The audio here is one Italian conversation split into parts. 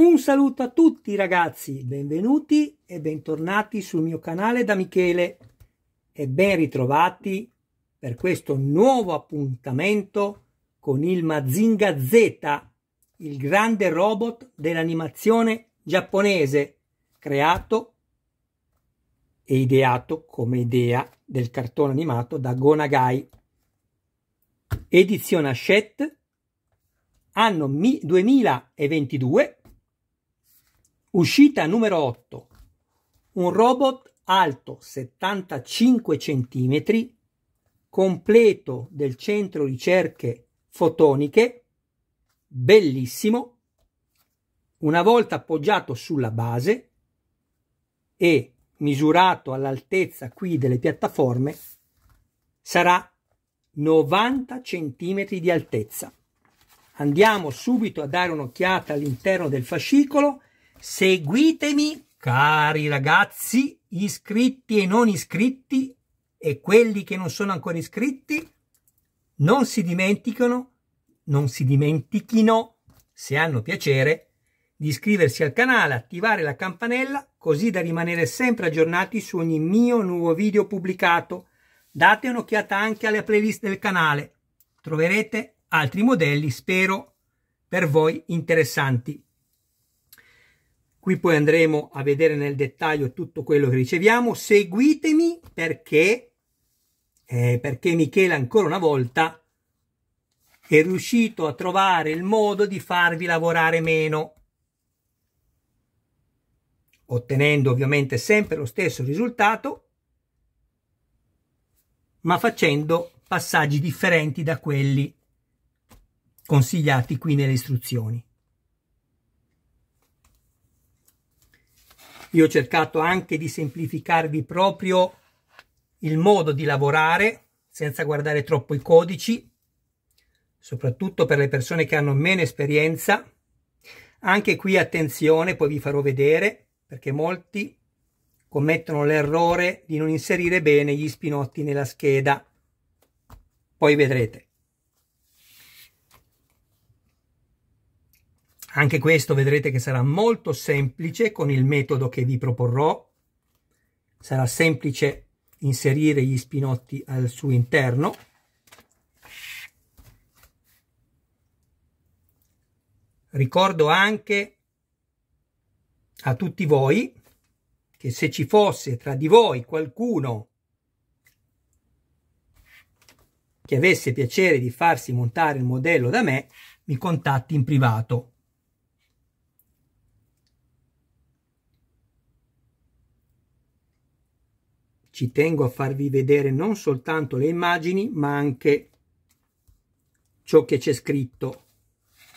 Un saluto a tutti ragazzi, benvenuti e bentornati sul mio canale da Michele e ben ritrovati per questo nuovo appuntamento con il Mazinga Z, il grande robot dell'animazione giapponese creato e ideato come idea del cartone animato da Gonagai. Edizione Hachette, anno 2022 Uscita numero 8. Un robot alto 75 cm, completo del centro ricerche fotoniche, bellissimo, una volta appoggiato sulla base e misurato all'altezza qui delle piattaforme, sarà 90 cm di altezza. Andiamo subito a dare un'occhiata all'interno del fascicolo Seguitemi, cari ragazzi, iscritti e non iscritti, e quelli che non sono ancora iscritti, non si dimenticano, non si dimentichino, se hanno piacere, di iscriversi al canale, attivare la campanella, così da rimanere sempre aggiornati su ogni mio nuovo video pubblicato. Date un'occhiata anche alle playlist del canale. Troverete altri modelli, spero, per voi interessanti. Qui poi andremo a vedere nel dettaglio tutto quello che riceviamo. Seguitemi perché, eh, perché Michele ancora una volta è riuscito a trovare il modo di farvi lavorare meno, ottenendo ovviamente sempre lo stesso risultato, ma facendo passaggi differenti da quelli consigliati qui nelle istruzioni. Io ho cercato anche di semplificarvi proprio il modo di lavorare senza guardare troppo i codici, soprattutto per le persone che hanno meno esperienza. Anche qui attenzione, poi vi farò vedere, perché molti commettono l'errore di non inserire bene gli spinotti nella scheda. Poi vedrete. Anche questo vedrete che sarà molto semplice con il metodo che vi proporrò. Sarà semplice inserire gli spinotti al suo interno. Ricordo anche a tutti voi che se ci fosse tra di voi qualcuno che avesse piacere di farsi montare il modello da me, mi contatti in privato. Ci tengo a farvi vedere non soltanto le immagini, ma anche ciò che c'è scritto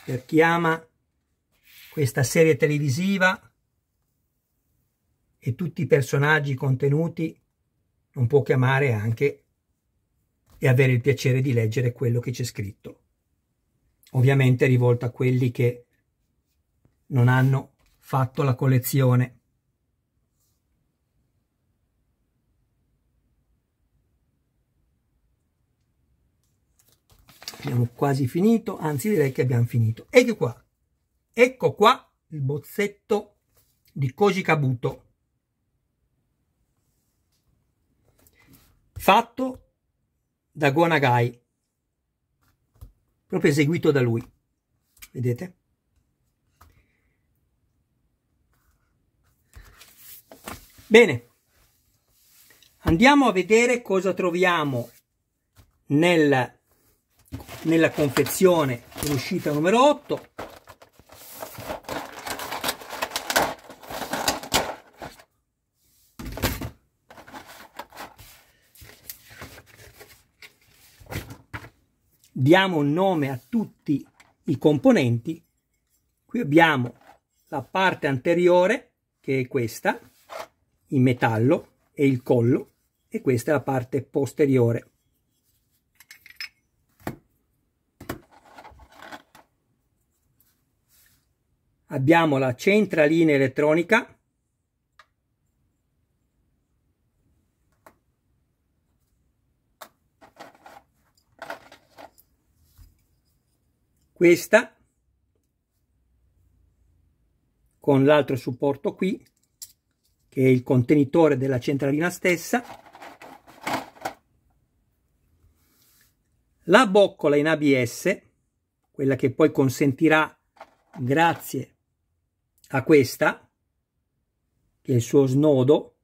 per chi ama questa serie televisiva e tutti i personaggi contenuti non può chiamare anche e avere il piacere di leggere quello che c'è scritto. Ovviamente rivolto a quelli che non hanno fatto la collezione. abbiamo quasi finito, anzi direi che abbiamo finito. Ecco qua, ecco qua il bozzetto di Koji Kabuto. Fatto da Gonagai, proprio eseguito da lui. Vedete? Bene, andiamo a vedere cosa troviamo nel nella confezione uscita numero 8 diamo un nome a tutti i componenti qui abbiamo la parte anteriore che è questa in metallo e il collo e questa è la parte posteriore abbiamo la centralina elettronica questa con l'altro supporto qui che è il contenitore della centralina stessa la boccola in ABS quella che poi consentirà grazie a questa, che è il suo snodo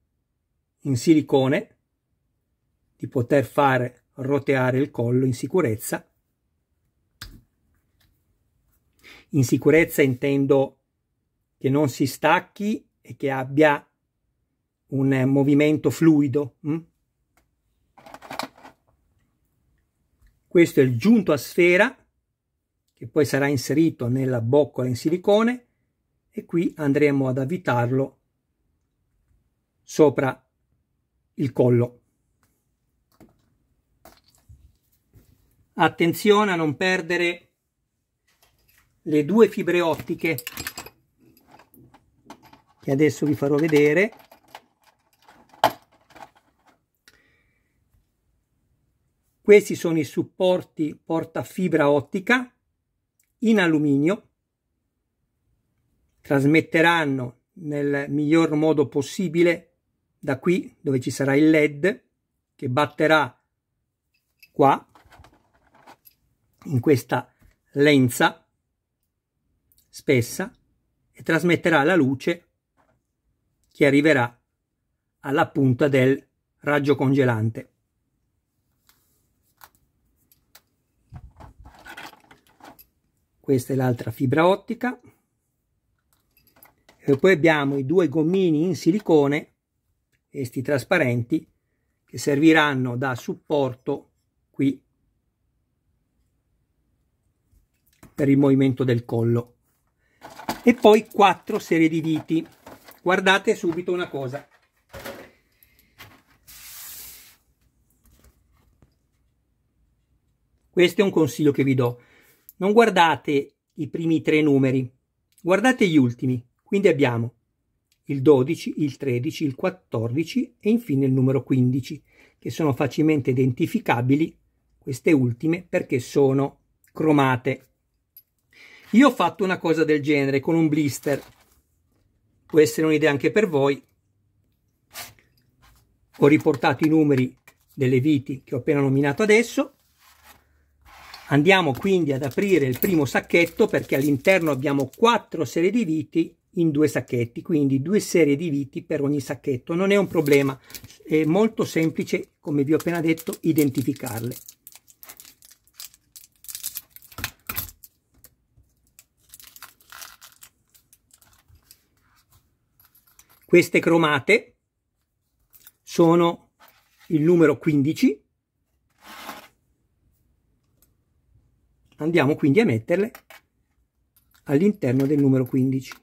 in silicone, di poter far roteare il collo in sicurezza. In sicurezza intendo che non si stacchi e che abbia un movimento fluido. Mm? Questo è il giunto a sfera che poi sarà inserito nella boccola in silicone e qui andremo ad avvitarlo sopra il collo. Attenzione a non perdere le due fibre ottiche che adesso vi farò vedere. Questi sono i supporti portafibra ottica in alluminio trasmetteranno nel miglior modo possibile da qui dove ci sarà il led che batterà qua in questa lenza spessa e trasmetterà la luce che arriverà alla punta del raggio congelante. Questa è l'altra fibra ottica e poi abbiamo i due gommini in silicone questi trasparenti che serviranno da supporto qui per il movimento del collo e poi quattro serie di viti guardate subito una cosa questo è un consiglio che vi do non guardate i primi tre numeri guardate gli ultimi quindi abbiamo il 12, il 13, il 14 e infine il numero 15, che sono facilmente identificabili, queste ultime, perché sono cromate. Io ho fatto una cosa del genere con un blister, può essere un'idea anche per voi. Ho riportato i numeri delle viti che ho appena nominato adesso. Andiamo quindi ad aprire il primo sacchetto perché all'interno abbiamo quattro serie di viti in due sacchetti, quindi due serie di viti per ogni sacchetto. Non è un problema, è molto semplice, come vi ho appena detto, identificarle. Queste cromate sono il numero 15. Andiamo quindi a metterle all'interno del numero 15.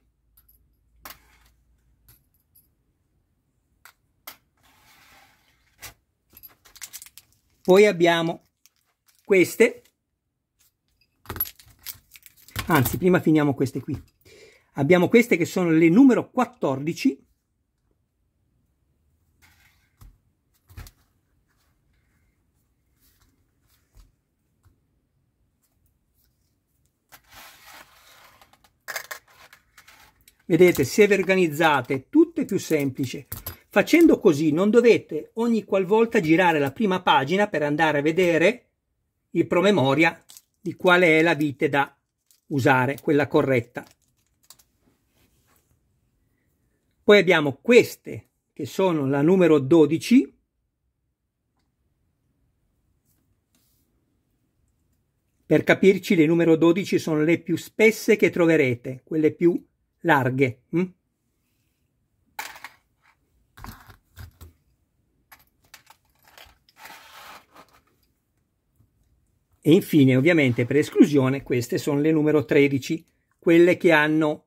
poi abbiamo queste anzi prima finiamo queste qui abbiamo queste che sono le numero 14 Vedete, se ve organizzate, tutte più semplice. Facendo così non dovete ogni qualvolta girare la prima pagina per andare a vedere il promemoria di qual è la vite da usare, quella corretta. Poi abbiamo queste che sono la numero 12 Per capirci, le numero 12 sono le più spesse che troverete, quelle più larghe. Hm? E infine, ovviamente, per esclusione, queste sono le numero 13, quelle che hanno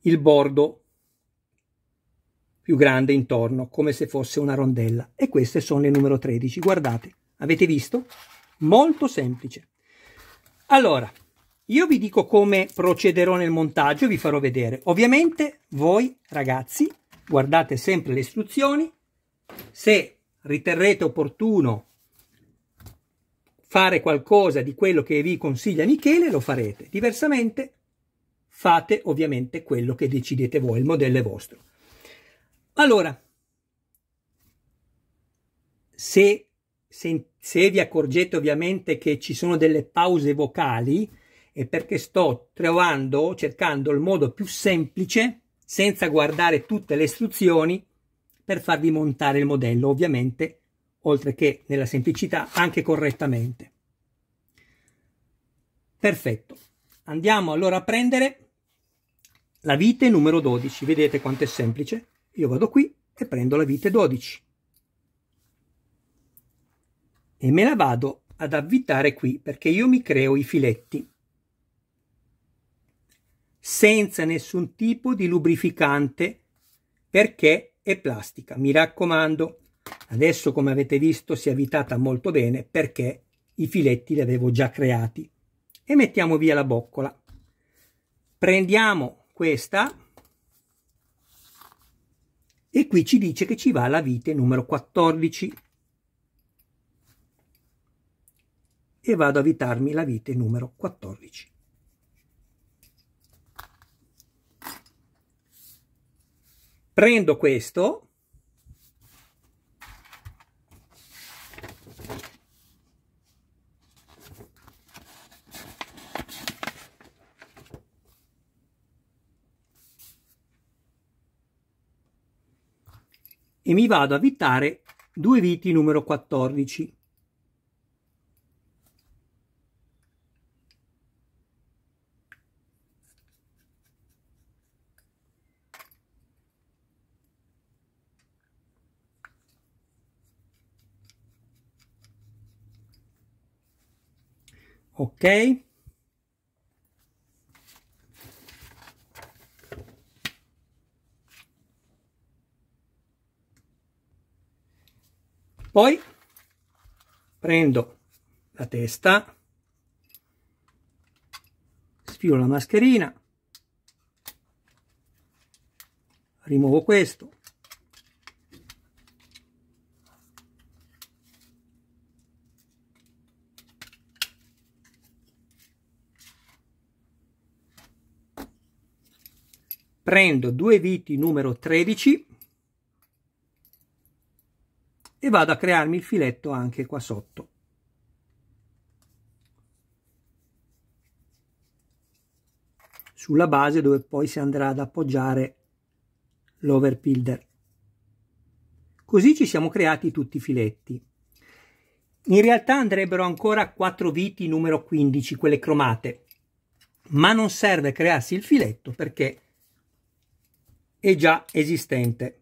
il bordo più grande intorno, come se fosse una rondella. E queste sono le numero 13. Guardate, avete visto? Molto semplice. Allora, io vi dico come procederò nel montaggio, vi farò vedere. Ovviamente voi ragazzi guardate sempre le istruzioni, se riterrete opportuno fare qualcosa di quello che vi consiglia Michele, lo farete. Diversamente, fate ovviamente quello che decidete voi, il modello è vostro. Allora, se, se, se vi accorgete ovviamente che ci sono delle pause vocali, è perché sto trovando, cercando il modo più semplice, senza guardare tutte le istruzioni, per farvi montare il modello, ovviamente oltre che nella semplicità, anche correttamente. Perfetto. Andiamo allora a prendere la vite numero 12. Vedete quanto è semplice? Io vado qui e prendo la vite 12. E me la vado ad avvitare qui perché io mi creo i filetti senza nessun tipo di lubrificante perché è plastica. Mi raccomando, Adesso, come avete visto, si è avvitata molto bene perché i filetti li avevo già creati. E mettiamo via la boccola. Prendiamo questa e qui ci dice che ci va la vite numero 14. E vado a vitarmi la vite numero 14. Prendo questo e mi vado a vittare due viti numero 14. ok poi prendo la testa sfilo la mascherina rimuovo questo prendo due viti numero 13 e vado a crearmi il filetto anche qua sotto. Sulla base dove poi si andrà ad appoggiare l'overpilder. Così ci siamo creati tutti i filetti. In realtà andrebbero ancora quattro viti numero 15, quelle cromate, ma non serve crearsi il filetto perché è già esistente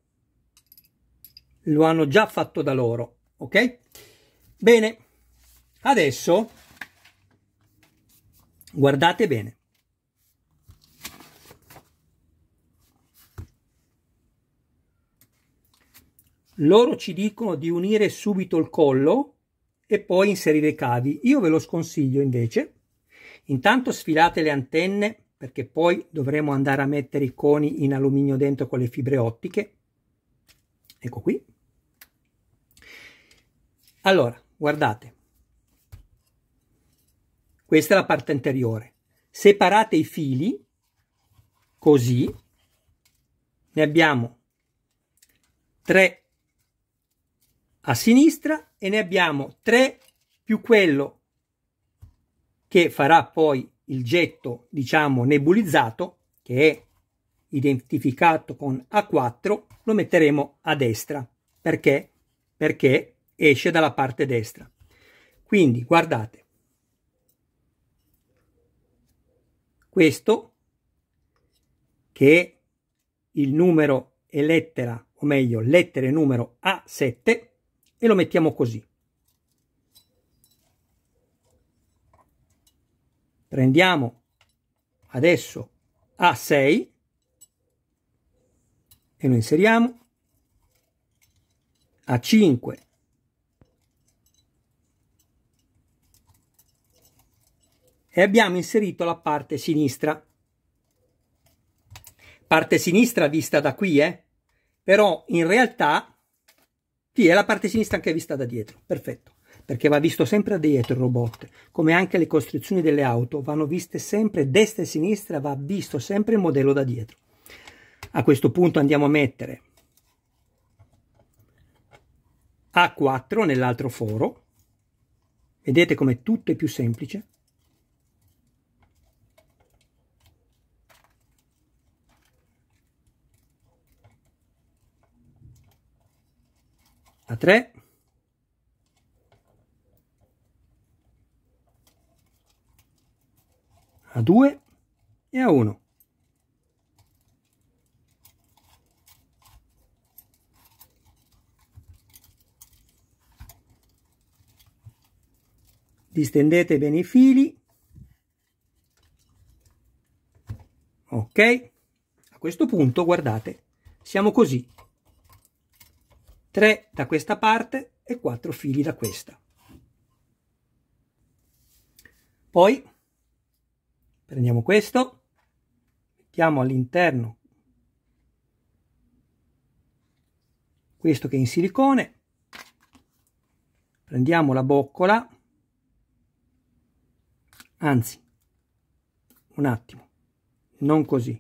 lo hanno già fatto da loro, ok? Bene, adesso guardate bene. Loro ci dicono di unire subito il collo e poi inserire i cavi. Io ve lo sconsiglio invece. Intanto sfilate le antenne perché poi dovremo andare a mettere i coni in alluminio dentro con le fibre ottiche. Ecco qui. Allora, guardate. Questa è la parte anteriore. Separate i fili, così. Ne abbiamo 3 a sinistra e ne abbiamo 3 più quello che farà poi il getto, diciamo, nebulizzato, che è identificato con A4, lo metteremo a destra. Perché? Perché esce dalla parte destra. Quindi guardate, questo che è il numero e lettera, o meglio lettere numero A7 e lo mettiamo così. Prendiamo adesso A6 e lo inseriamo, A5 e abbiamo inserito la parte sinistra. Parte sinistra vista da qui, eh? Però in realtà sì, è la parte sinistra anche vista da dietro, perfetto, perché va visto sempre a dietro il robot, come anche le costruzioni delle auto vanno viste sempre destra e sinistra, va visto sempre il modello da dietro. A questo punto andiamo a mettere A4 nell'altro foro, vedete come tutto è più semplice, a 3 a 2 e a 1 distendete bene i fili ok a questo punto guardate siamo così 3 da questa parte e 4 fili da questa. Poi prendiamo questo, mettiamo all'interno questo che è in silicone, prendiamo la boccola, anzi, un attimo, non così,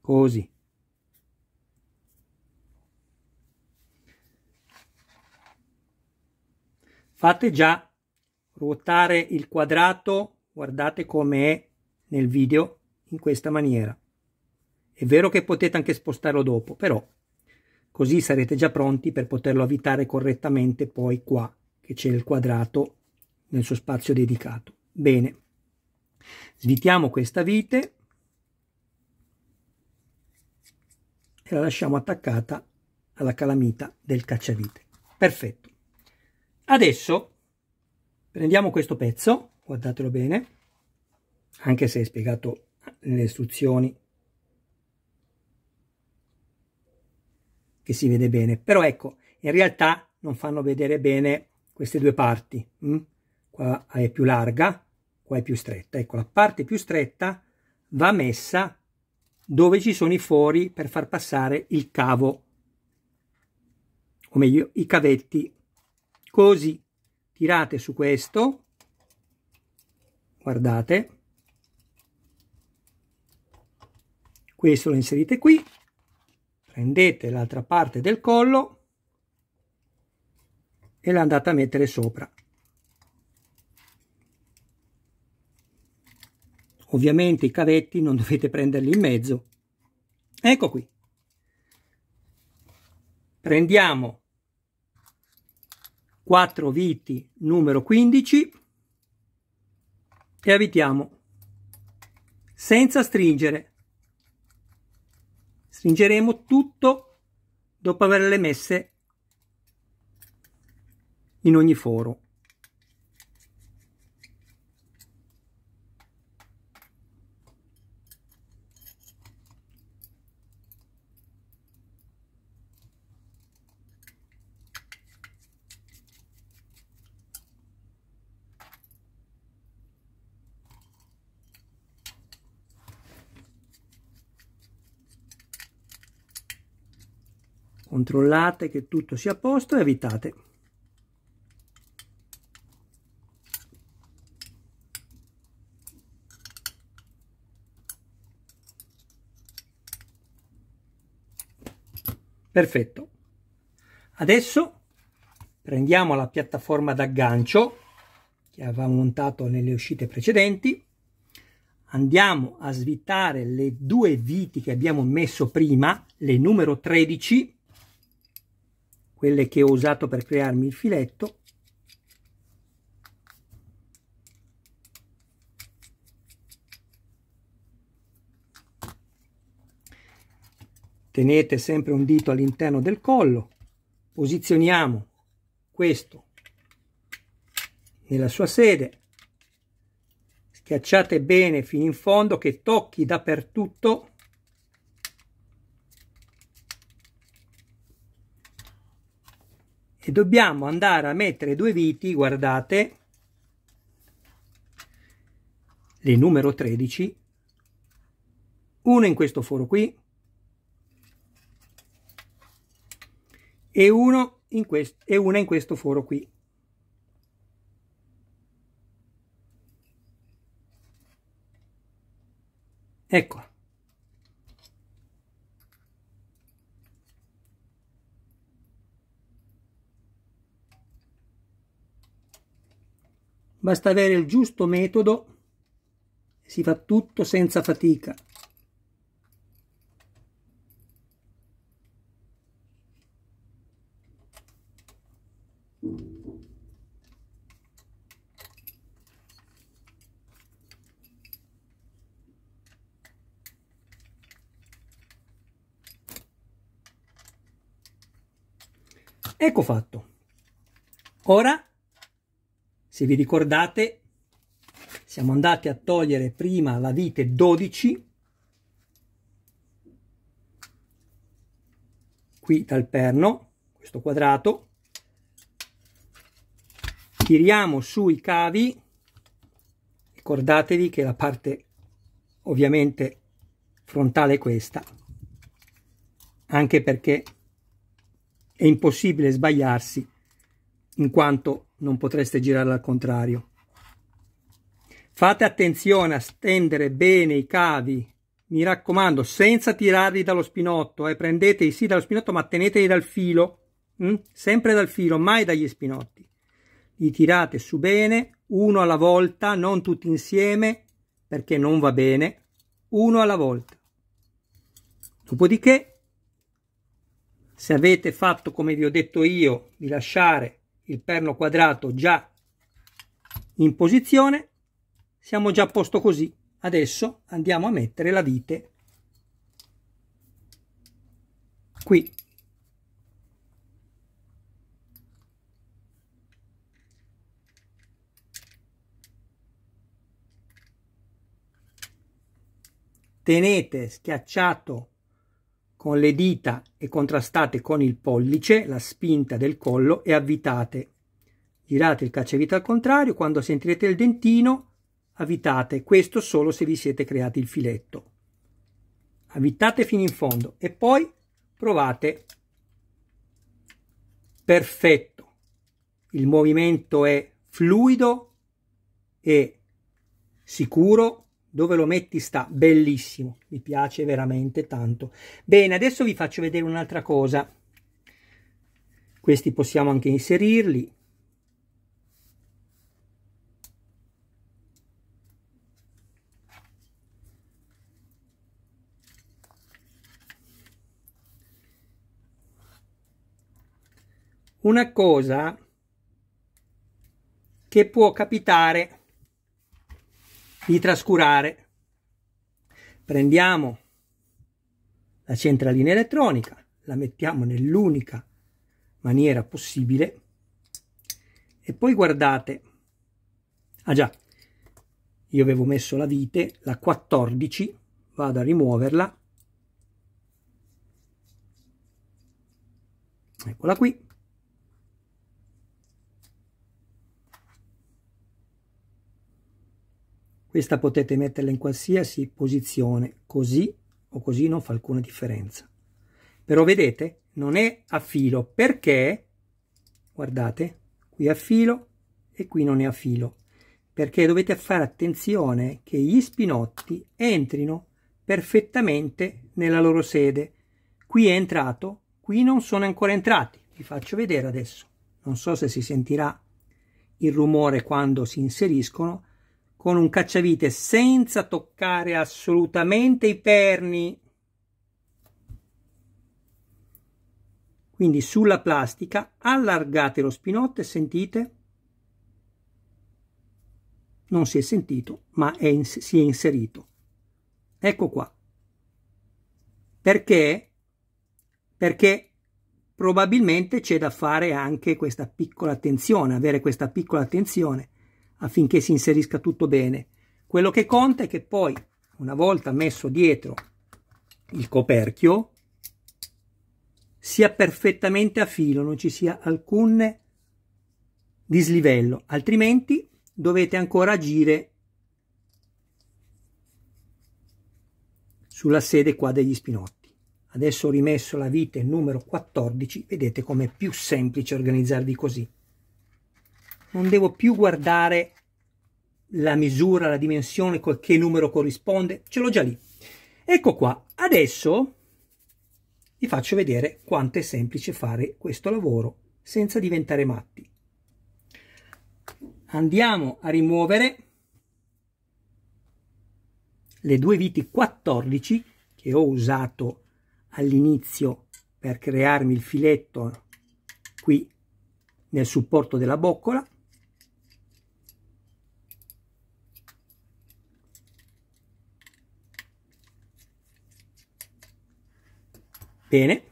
così, Fate già ruotare il quadrato, guardate come è nel video, in questa maniera. È vero che potete anche spostarlo dopo, però così sarete già pronti per poterlo avvitare correttamente poi qua, che c'è il quadrato nel suo spazio dedicato. Bene, svitiamo questa vite e la lasciamo attaccata alla calamita del cacciavite. Perfetto. Adesso prendiamo questo pezzo, guardatelo bene, anche se è spiegato nelle istruzioni che si vede bene, però ecco, in realtà non fanno vedere bene queste due parti. Mh? Mm? Qua è più larga, qua è più stretta. Ecco, la parte più stretta va messa dove ci sono i fori per far passare il cavo, o meglio, i cavetti così tirate su questo guardate questo lo inserite qui prendete l'altra parte del collo e l'andate a mettere sopra ovviamente i cavetti non dovete prenderli in mezzo ecco qui prendiamo 4 viti numero 15 e avvitiamo senza stringere. Stringeremo tutto dopo averle messe in ogni foro. controllate che tutto sia a posto e evitate. perfetto adesso prendiamo la piattaforma d'aggancio che avevamo montato nelle uscite precedenti andiamo a svitare le due viti che abbiamo messo prima, le numero 13 quelle che ho usato per crearmi il filetto tenete sempre un dito all'interno del collo posizioniamo questo nella sua sede schiacciate bene fino in fondo che tocchi dappertutto e dobbiamo andare a mettere due viti, guardate, le numero 13, una in questo foro qui e, uno in quest e una in questo foro qui. ecco Basta avere il giusto metodo, si fa tutto senza fatica. Ecco fatto. Ora se vi ricordate, siamo andati a togliere prima la vite 12 qui dal perno, questo quadrato, tiriamo sui cavi, ricordatevi che la parte ovviamente frontale è questa, anche perché è impossibile sbagliarsi in quanto non potreste girarla al contrario. Fate attenzione a stendere bene i cavi, mi raccomando, senza tirarli dallo spinotto, eh? i sì dallo spinotto ma teneteli dal filo, mh? Hm? sempre dal filo, mai dagli spinotti. Li tirate su bene, uno alla volta, non tutti insieme, perché non va bene, uno alla volta. Dopodiché, se avete fatto come vi ho detto io, di lasciare il perno quadrato già in posizione, siamo già a posto così. Adesso andiamo a mettere la vite qui. Tenete schiacciato con le dita e contrastate con il pollice la spinta del collo e avvitate. Girate il cacciavite al contrario, quando sentirete il dentino avvitate, questo solo se vi siete creati il filetto. Avvitate fino in fondo e poi provate. Perfetto. Il movimento è fluido e sicuro dove lo metti sta bellissimo, mi piace veramente tanto. Bene, adesso vi faccio vedere un'altra cosa. Questi possiamo anche inserirli. Una cosa che può capitare di trascurare. Prendiamo la centralina elettronica, la mettiamo nell'unica maniera possibile e poi guardate, ah già, io avevo messo la vite, la 14, vado a rimuoverla, eccola qui, Questa potete metterla in qualsiasi posizione, così o così non fa alcuna differenza. Però vedete, non è a filo perché, guardate, qui a filo e qui non è a filo, perché dovete fare attenzione che gli spinotti entrino perfettamente nella loro sede. Qui è entrato, qui non sono ancora entrati. Vi faccio vedere adesso. Non so se si sentirà il rumore quando si inseriscono, con un cacciavite senza toccare assolutamente i perni. Quindi sulla plastica allargate lo spinotto e sentite? Non si è sentito, ma è si è inserito. Ecco qua. Perché? Perché probabilmente c'è da fare anche questa piccola attenzione, avere questa piccola attenzione affinché si inserisca tutto bene. Quello che conta è che poi, una volta messo dietro il coperchio, sia perfettamente a filo, non ci sia alcun dislivello, altrimenti dovete ancora agire sulla sede qua degli spinotti. Adesso ho rimesso la vite numero 14, vedete com'è più semplice organizzarvi così non devo più guardare la misura, la dimensione, che numero corrisponde, ce l'ho già lì. Ecco qua, adesso vi faccio vedere quanto è semplice fare questo lavoro senza diventare matti. Andiamo a rimuovere le due viti 14 che ho usato all'inizio per crearmi il filetto qui nel supporto della boccola Bene.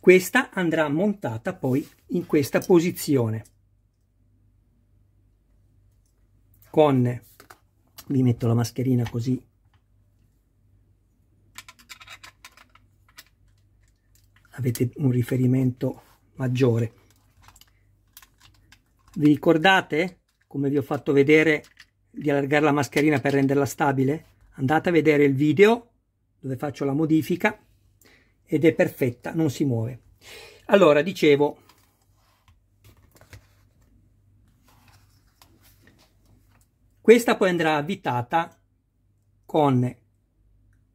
Questa andrà montata poi in questa posizione. Con, vi metto la mascherina così avete un riferimento maggiore. Vi ricordate, come vi ho fatto vedere, di allargare la mascherina per renderla stabile? andate a vedere il video dove faccio la modifica ed è perfetta non si muove allora dicevo questa poi andrà avvitata con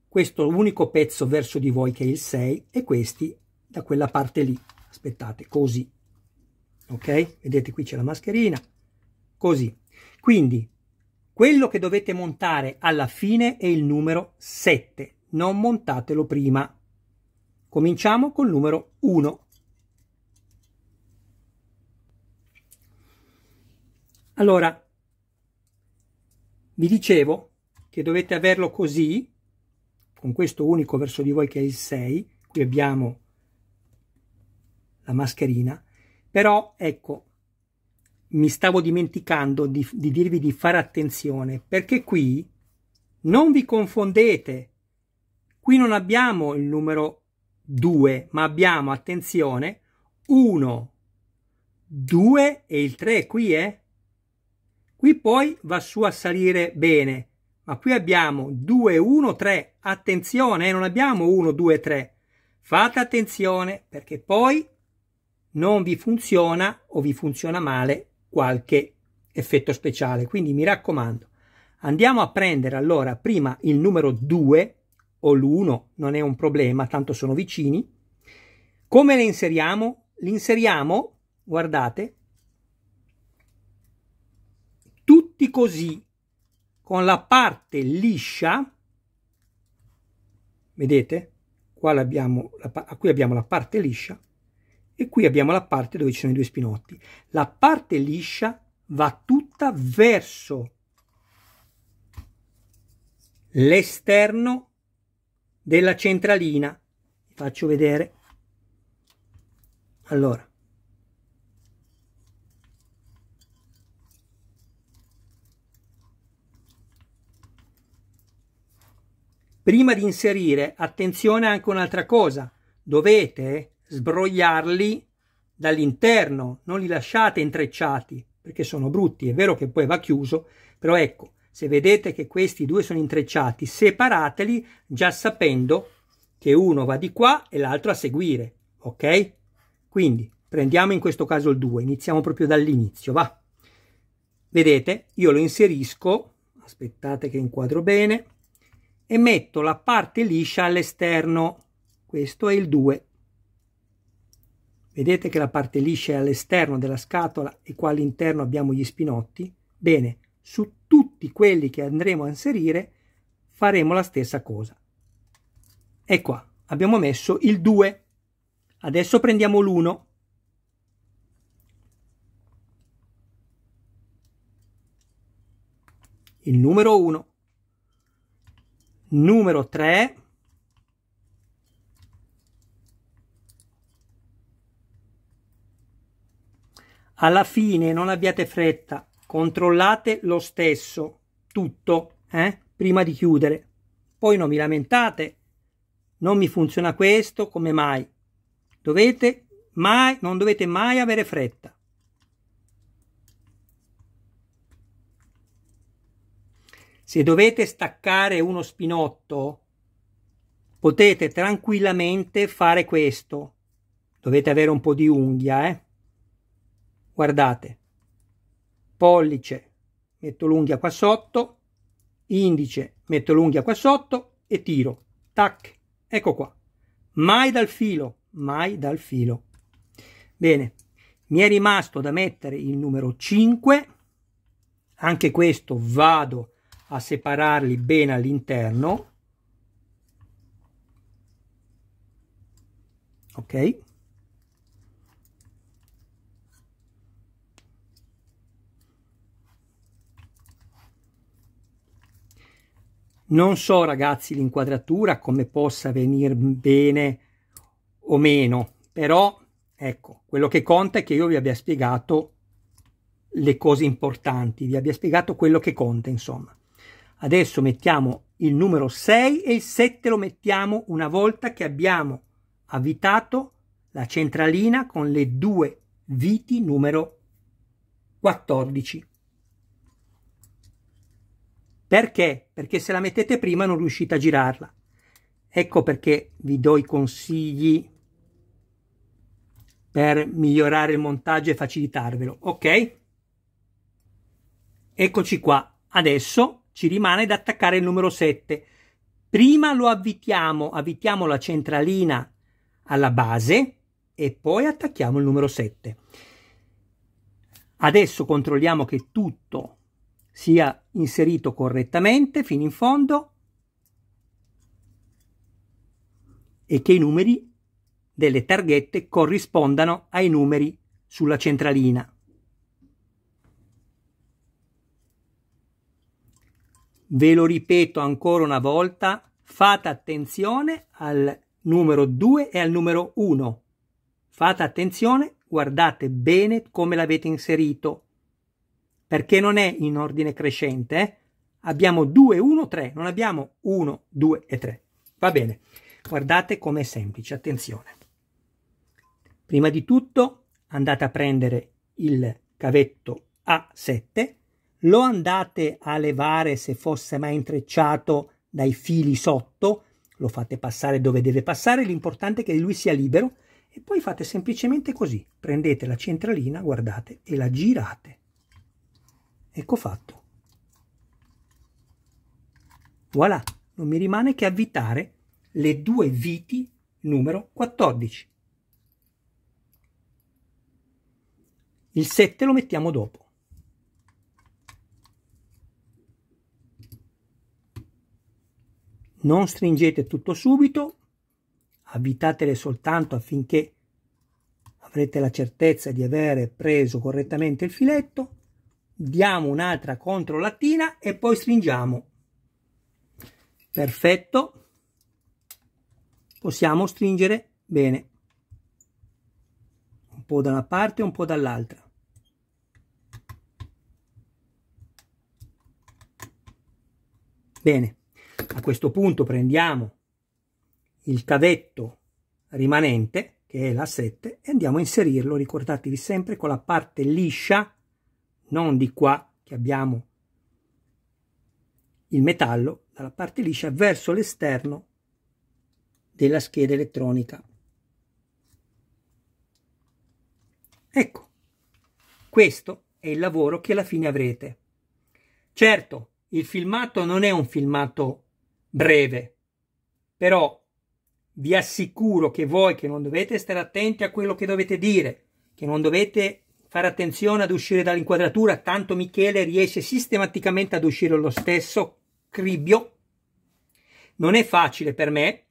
questo unico pezzo verso di voi che è il 6 e questi da quella parte lì aspettate così ok vedete qui c'è la mascherina così quindi quello che dovete montare alla fine è il numero 7, non montatelo prima. Cominciamo col numero 1. Allora, vi dicevo che dovete averlo così, con questo unico verso di voi che è il 6, qui abbiamo la mascherina, però ecco, mi stavo dimenticando di, di dirvi di fare attenzione perché qui non vi confondete. Qui non abbiamo il numero 2, ma abbiamo, attenzione, 1, 2 e il 3 qui, eh? Qui poi va su a salire bene, ma qui abbiamo 2, 1, 3. Attenzione, eh, non abbiamo 1, 2, 3. Fate attenzione perché poi non vi funziona o vi funziona male qualche effetto speciale. Quindi mi raccomando, andiamo a prendere allora prima il numero 2 o l'1, non è un problema, tanto sono vicini. Come le inseriamo? Li inseriamo, guardate, tutti così, con la parte liscia, vedete? Qua abbiamo la, qui abbiamo la parte liscia, e qui abbiamo la parte dove ci sono i due spinotti. La parte liscia va tutta verso l'esterno della centralina. Vi faccio vedere. Allora. Prima di inserire, attenzione anche un'altra cosa. Dovete sbrogliarli dall'interno, non li lasciate intrecciati perché sono brutti, è vero che poi va chiuso, però ecco, se vedete che questi due sono intrecciati, separateli già sapendo che uno va di qua e l'altro a seguire, ok? Quindi prendiamo in questo caso il 2, iniziamo proprio dall'inizio, va? Vedete, io lo inserisco, aspettate che inquadro bene, e metto la parte liscia all'esterno, questo è il 2, Vedete che la parte liscia è all'esterno della scatola e qua all'interno abbiamo gli spinotti? Bene, su tutti quelli che andremo a inserire faremo la stessa cosa. E qua abbiamo messo il 2. Adesso prendiamo l'1. Il numero 1. Numero 3. Alla fine non abbiate fretta, controllate lo stesso, tutto, eh? prima di chiudere. Poi non mi lamentate, non mi funziona questo, come mai? Dovete mai, non dovete mai avere fretta. Se dovete staccare uno spinotto, potete tranquillamente fare questo. Dovete avere un po' di unghia, eh? guardate, pollice, metto l'unghia qua sotto, indice, metto l'unghia qua sotto e tiro, tac, ecco qua, mai dal filo, mai dal filo. Bene, mi è rimasto da mettere il numero 5, anche questo vado a separarli bene all'interno, ok? Non so ragazzi l'inquadratura come possa venire bene o meno, però ecco, quello che conta è che io vi abbia spiegato le cose importanti, vi abbia spiegato quello che conta, insomma. Adesso mettiamo il numero 6 e il 7 lo mettiamo una volta che abbiamo avvitato la centralina con le due viti numero 14. Perché? perché se la mettete prima non riuscite a girarla. Ecco perché vi do i consigli per migliorare il montaggio e facilitarvelo, ok? Eccoci qua, adesso ci rimane da attaccare il numero 7. Prima lo avvitiamo, avvitiamo la centralina alla base e poi attacchiamo il numero 7. Adesso controlliamo che tutto sia inserito correttamente fino in fondo e che i numeri delle targhette corrispondano ai numeri sulla centralina. Ve lo ripeto ancora una volta, fate attenzione al numero 2 e al numero 1. Fate attenzione, guardate bene come l'avete inserito perché non è in ordine crescente, abbiamo 2, 1, 3, non abbiamo 1, 2 e 3. Va bene, guardate com'è semplice, attenzione. Prima di tutto andate a prendere il cavetto A7, lo andate a levare se fosse mai intrecciato dai fili sotto, lo fate passare dove deve passare, l'importante è che lui sia libero e poi fate semplicemente così, prendete la centralina, guardate e la girate Ecco fatto. Voilà, non mi rimane che avvitare le due viti numero 14. Il 7 lo mettiamo dopo. Non stringete tutto subito, avvitatele soltanto affinché avrete la certezza di aver preso correttamente il filetto diamo un'altra controllatina e poi stringiamo perfetto possiamo stringere bene un po' da una parte un po' dall'altra bene a questo punto prendiamo il cavetto rimanente che è la 7 e andiamo a inserirlo ricordatevi sempre con la parte liscia non di qua che abbiamo il metallo dalla parte liscia verso l'esterno della scheda elettronica. Ecco, questo è il lavoro che alla fine avrete. Certo, il filmato non è un filmato breve, però vi assicuro che voi che non dovete stare attenti a quello che dovete dire, che non dovete fare attenzione ad uscire dall'inquadratura, tanto Michele riesce sistematicamente ad uscire lo stesso cribbio. Non è facile per me,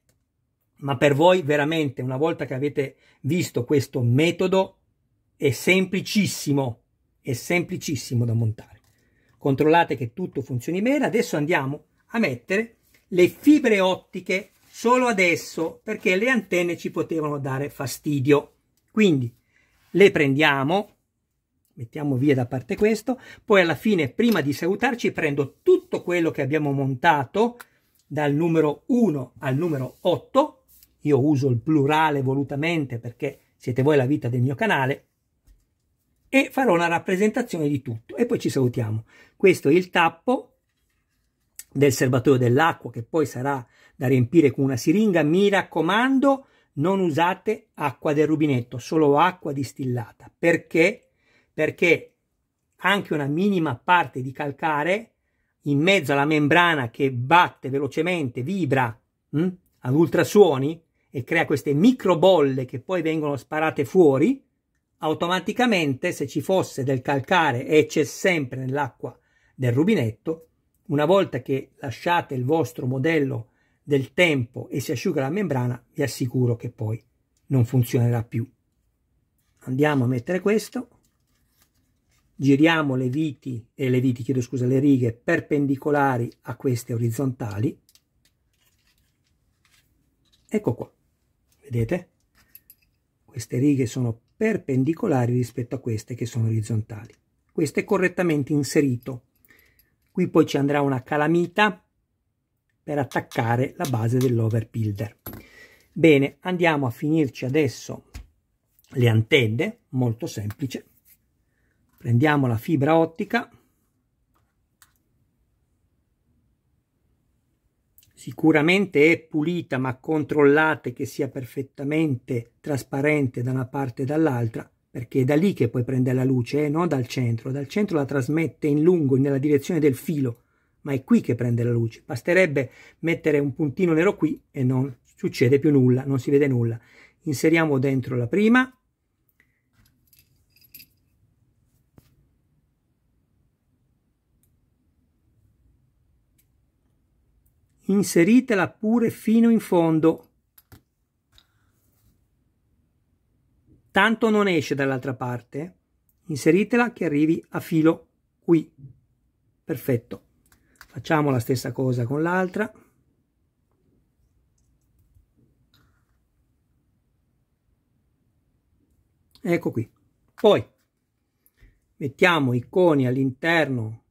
ma per voi veramente, una volta che avete visto questo metodo, è semplicissimo, è semplicissimo da montare. Controllate che tutto funzioni bene. Adesso andiamo a mettere le fibre ottiche solo adesso perché le antenne ci potevano dare fastidio. Quindi le prendiamo Mettiamo via da parte questo. Poi alla fine, prima di salutarci, prendo tutto quello che abbiamo montato dal numero 1 al numero 8. Io uso il plurale volutamente perché siete voi la vita del mio canale. E farò una rappresentazione di tutto. E poi ci salutiamo. Questo è il tappo del serbatoio dell'acqua che poi sarà da riempire con una siringa. Mi raccomando, non usate acqua del rubinetto, solo acqua distillata, perché perché anche una minima parte di calcare in mezzo alla membrana che batte velocemente, vibra mh, hm, ad ultrasuoni e crea queste microbolle che poi vengono sparate fuori, automaticamente se ci fosse del calcare e c'è sempre nell'acqua del rubinetto, una volta che lasciate il vostro modello del tempo e si asciuga la membrana, vi assicuro che poi non funzionerà più. Andiamo a mettere questo giriamo le viti, e le viti, chiedo scusa, le righe perpendicolari a queste orizzontali. Ecco qua, vedete? Queste righe sono perpendicolari rispetto a queste che sono orizzontali. Questo è correttamente inserito. Qui poi ci andrà una calamita per attaccare la base dell'overbuilder. Bene, andiamo a finirci adesso le antenne, molto semplice. Prendiamo la fibra ottica. Sicuramente è pulita, ma controllate che sia perfettamente trasparente da una parte e dall'altra, perché è da lì che poi prende la luce, eh? non dal centro. Dal centro la trasmette in lungo, nella direzione del filo, ma è qui che prende la luce. Basterebbe mettere un puntino nero qui e non succede più nulla, non si vede nulla. Inseriamo dentro la prima, inseritela pure fino in fondo. Tanto non esce dall'altra parte, inseritela che arrivi a filo qui. Perfetto. Facciamo la stessa cosa con l'altra. Ecco qui. Poi mettiamo i coni all'interno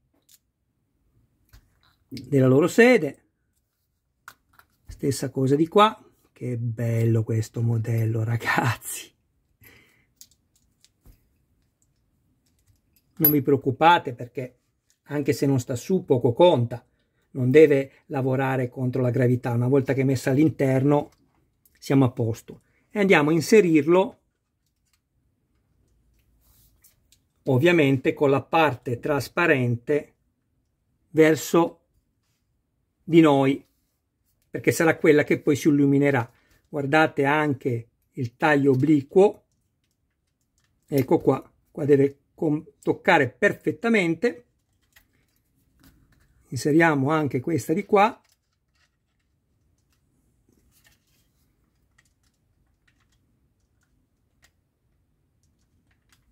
della loro sede Stessa cosa di qua. Che bello questo modello, ragazzi. Non vi preoccupate perché anche se non sta su poco conta. Non deve lavorare contro la gravità. Una volta che è messa all'interno siamo a posto. E andiamo a inserirlo ovviamente con la parte trasparente verso di noi perché sarà quella che poi si illuminerà. Guardate anche il taglio obliquo, ecco qua, qua deve toccare perfettamente. Inseriamo anche questa di qua.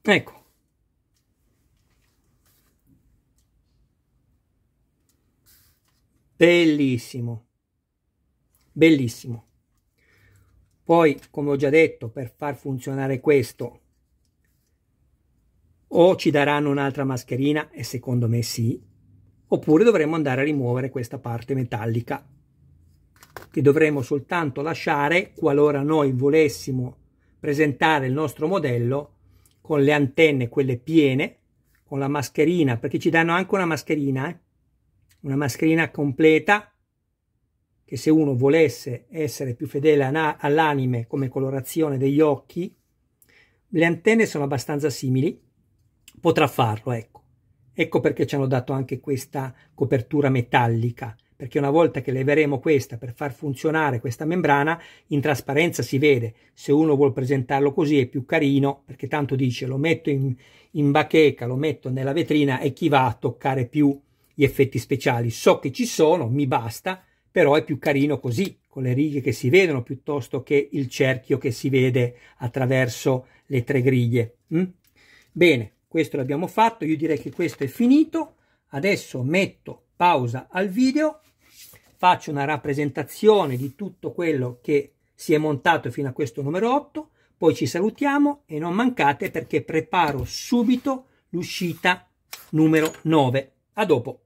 Ecco, bellissimo bellissimo poi come ho già detto per far funzionare questo o ci daranno un'altra mascherina e secondo me sì oppure dovremo andare a rimuovere questa parte metallica che dovremo soltanto lasciare qualora noi volessimo presentare il nostro modello con le antenne quelle piene con la mascherina perché ci danno anche una mascherina eh? una mascherina completa che se uno volesse essere più fedele all'anime come colorazione degli occhi, le antenne sono abbastanza simili, potrà farlo, ecco. Ecco perché ci hanno dato anche questa copertura metallica, perché una volta che leveremo questa per far funzionare questa membrana, in trasparenza si vede, se uno vuole presentarlo così è più carino, perché tanto dice lo metto in, in bacheca, lo metto nella vetrina e chi va a toccare più gli effetti speciali. So che ci sono, mi basta, però è più carino così, con le righe che si vedono, piuttosto che il cerchio che si vede attraverso le tre griglie. Mm? Bene, questo l'abbiamo fatto, io direi che questo è finito. Adesso metto pausa al video, faccio una rappresentazione di tutto quello che si è montato fino a questo numero 8, poi ci salutiamo e non mancate perché preparo subito l'uscita numero 9. A dopo!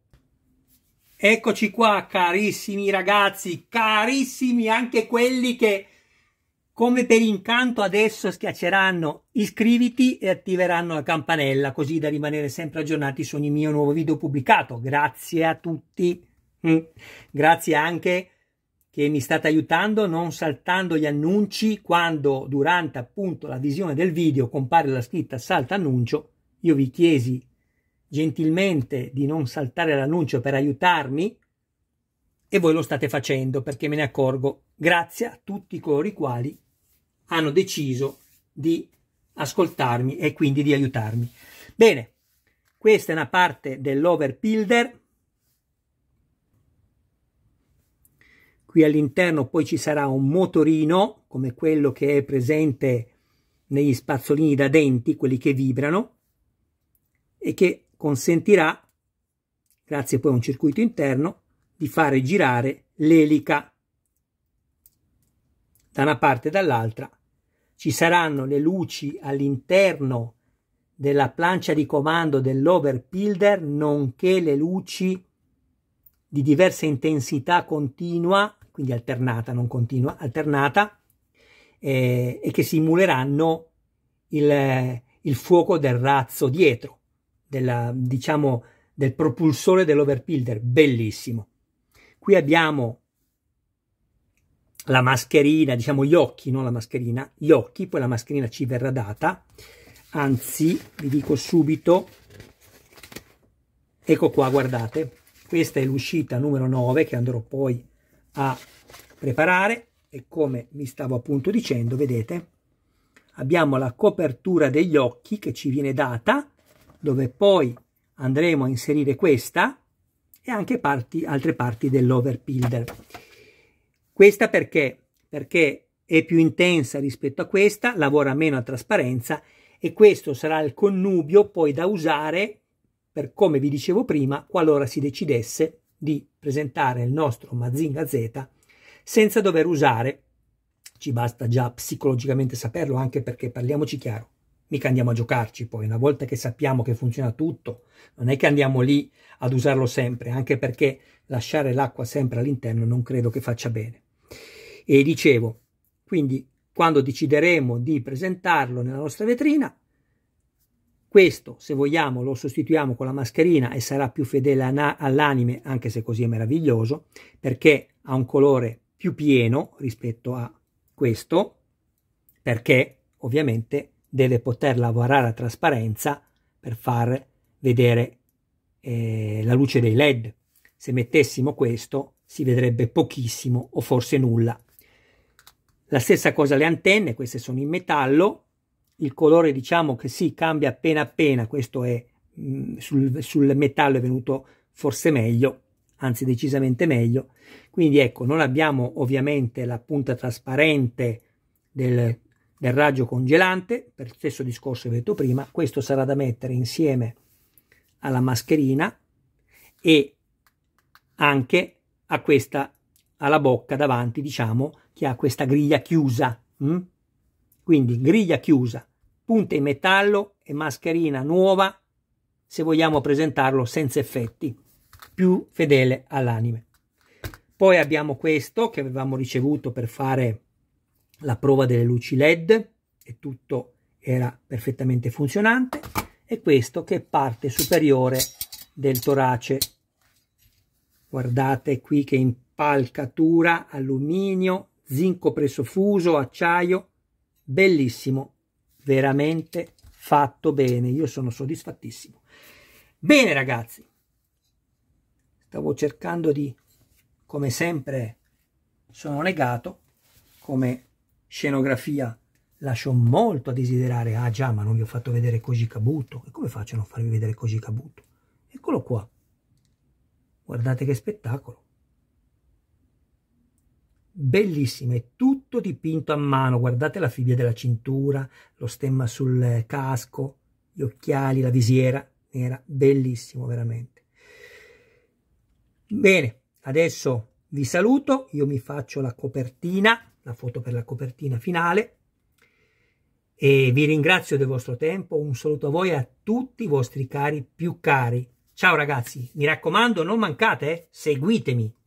Eccoci qua, carissimi ragazzi, carissimi anche quelli che come per incanto adesso schiacceranno iscriviti e attiveranno la campanella così da rimanere sempre aggiornati su ogni mio nuovo video pubblicato. Grazie a tutti. Mm. Grazie anche che mi state aiutando non saltando gli annunci quando durante appunto la visione del video compare la scritta salta annuncio. Io vi chiesi gentilmente di non saltare l'annuncio per aiutarmi e voi lo state facendo perché me ne accorgo grazie a tutti coloro i quali hanno deciso di ascoltarmi e quindi di aiutarmi. Bene, questa è una parte dell'overpilder. Qui all'interno poi ci sarà un motorino come quello che è presente negli spazzolini da denti, quelli che vibrano e che consentirà, grazie poi a un circuito interno, di fare girare l'elica da una parte e dall'altra. Ci saranno le luci all'interno della plancia di comando dell'overpilder, nonché le luci di diversa intensità continua, quindi alternata, non continua, alternata, eh, e che simuleranno il, eh, il fuoco del razzo dietro della, diciamo, del propulsore dell'overpilder, bellissimo. Qui abbiamo la mascherina, diciamo gli occhi, non la mascherina, gli occhi, poi la mascherina ci verrà data, anzi vi dico subito, ecco qua, guardate, questa è l'uscita numero 9 che andrò poi a preparare e come mi stavo appunto dicendo, vedete, abbiamo la copertura degli occhi che ci viene data, dove poi andremo a inserire questa e anche parti, altre parti dell'overpilder. Questa perché? Perché è più intensa rispetto a questa, lavora meno a trasparenza e questo sarà il connubio poi da usare per come vi dicevo prima qualora si decidesse di presentare il nostro Mazinga Z senza dover usare, ci basta già psicologicamente saperlo anche perché parliamoci chiaro, mica andiamo a giocarci poi, una volta che sappiamo che funziona tutto, non è che andiamo lì ad usarlo sempre, anche perché lasciare l'acqua sempre all'interno non credo che faccia bene. E dicevo, quindi quando decideremo di presentarlo nella nostra vetrina, questo, se vogliamo, lo sostituiamo con la mascherina e sarà più fedele all'anime, anche se così è meraviglioso, perché ha un colore più pieno rispetto a questo, perché ovviamente deve poter lavorare a trasparenza per far vedere eh, la luce dei led. Se mettessimo questo si vedrebbe pochissimo o forse nulla. La stessa cosa le antenne, queste sono in metallo, il colore diciamo che si sì, cambia appena appena, questo è mh, mm, sul, sul metallo è venuto forse meglio, anzi decisamente meglio. Quindi ecco, non abbiamo ovviamente la punta trasparente del del raggio congelante, per lo stesso discorso che ho detto prima, questo sarà da mettere insieme alla mascherina e anche a questa, alla bocca davanti, diciamo, che ha questa griglia chiusa. Mm? Quindi griglia chiusa, punta in metallo e mascherina nuova se vogliamo presentarlo senza effetti, più fedele all'anime. Poi abbiamo questo che avevamo ricevuto per fare la prova delle luci LED e tutto era perfettamente funzionante e questo che è parte superiore del torace. Guardate qui che impalcatura, alluminio, zinco pressofuso, acciaio, bellissimo, veramente fatto bene, io sono soddisfattissimo. Bene ragazzi, stavo cercando di, come sempre sono legato come scenografia lasciò molto a desiderare. Ah già, ma non vi ho fatto vedere così cabuto. E come faccio a non farvi vedere così cabuto? Eccolo qua. Guardate che spettacolo. Bellissimo, è tutto dipinto a mano. Guardate la fibbia della cintura, lo stemma sul eh, casco, gli occhiali, la visiera Era Bellissimo, veramente. Bene, adesso vi saluto. Io mi faccio la copertina la foto per la copertina finale. E vi ringrazio del vostro tempo, un saluto a voi e a tutti i vostri cari più cari. Ciao ragazzi, mi raccomando non mancate, eh? seguitemi.